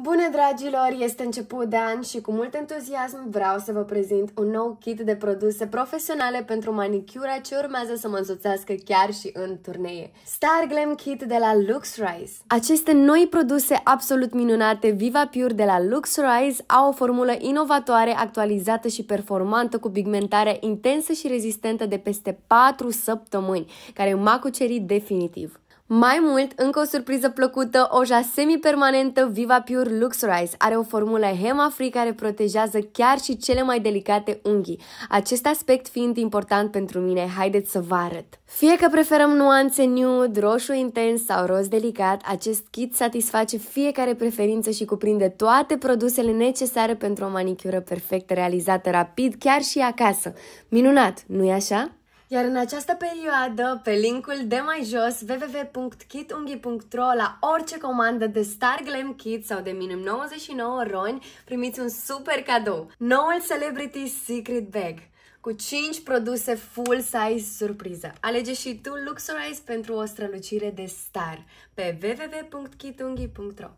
Bună dragilor, este început de an și cu mult entuziasm vreau să vă prezint un nou kit de produse profesionale pentru manicura ce urmează să mă însoțească chiar și în turnee. Star Glam Kit de la LuxRise. Aceste noi produse absolut minunate Viva Pure de la LuxRise au o formulă inovatoare, actualizată și performantă cu pigmentare intensă și rezistentă de peste 4 săptămâni, care m-a cucerit definitiv. Mai mult, încă o surpriză plăcută, oja semi-permanentă Viva Pure Luxurize are o formulă HEMA-free care protejează chiar și cele mai delicate unghii. Acest aspect fiind important pentru mine, haideți să vă arăt. Fie că preferăm nuanțe nude, roșu intens sau roz delicat, acest kit satisface fiecare preferință și cuprinde toate produsele necesare pentru o manicură perfectă realizată rapid, chiar și acasă. Minunat, nu-i așa? Iar în această perioadă, pe linkul de mai jos, www.kitunghi.ro, la orice comandă de Star Glam Kit sau de minim 99 roni, primiți un super cadou. Noul Celebrity Secret Bag cu 5 produse full size surpriză. Alege și tu Luxurize pentru o strălucire de star pe www.kitunghi.ro